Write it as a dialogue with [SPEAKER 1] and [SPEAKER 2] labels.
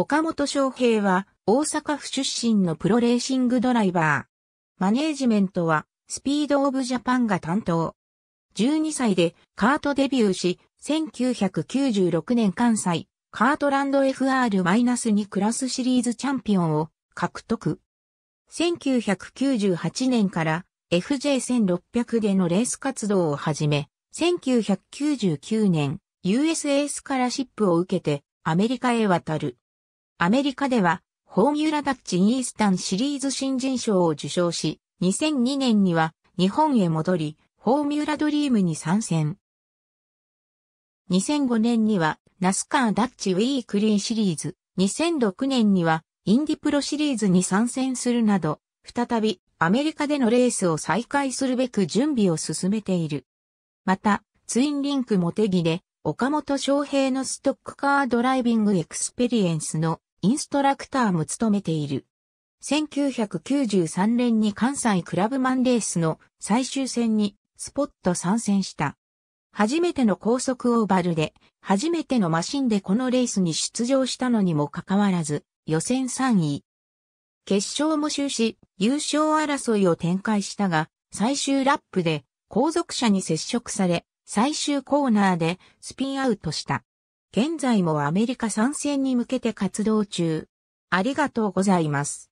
[SPEAKER 1] 岡本翔平は大阪府出身のプロレーシングドライバー。マ
[SPEAKER 2] ネージメントはスピードオブジャパンが担当。12歳でカートデビューし、1996年関西、カートランド FR-2 クラスシリーズチャンピオンを獲得。1998年から FJ1600 でのレース活動を始め、1999年 u s スからシップを受けてアメリカへ渡る。アメリカでは、フォーミュラダッチイースタンシリーズ新人賞を受賞し、2002年には日本へ戻り、フォーミュラドリームに参戦。2005年には、ナスカーダッチウィークリーシリーズ、2006年には、インディプロシリーズに参戦するなど、再びアメリカでのレースを再開するべく準備を進めている。また、ツインリンクモテギで、岡本翔平のストックカードライビングエクスペリエンスのインストラクターも務めている。1993年に関西クラブマンレースの最終戦にスポット参戦した。初めての高速オーバルで、初めてのマシンでこのレースに出場したのにもかかわらず、予選3位。決勝も終始、優勝争いを展開したが、最終ラップで後続車に接触され、最終コーナーでスピンアウトした。現在もアメリカ参戦に向けて活動
[SPEAKER 1] 中。ありがとうございます。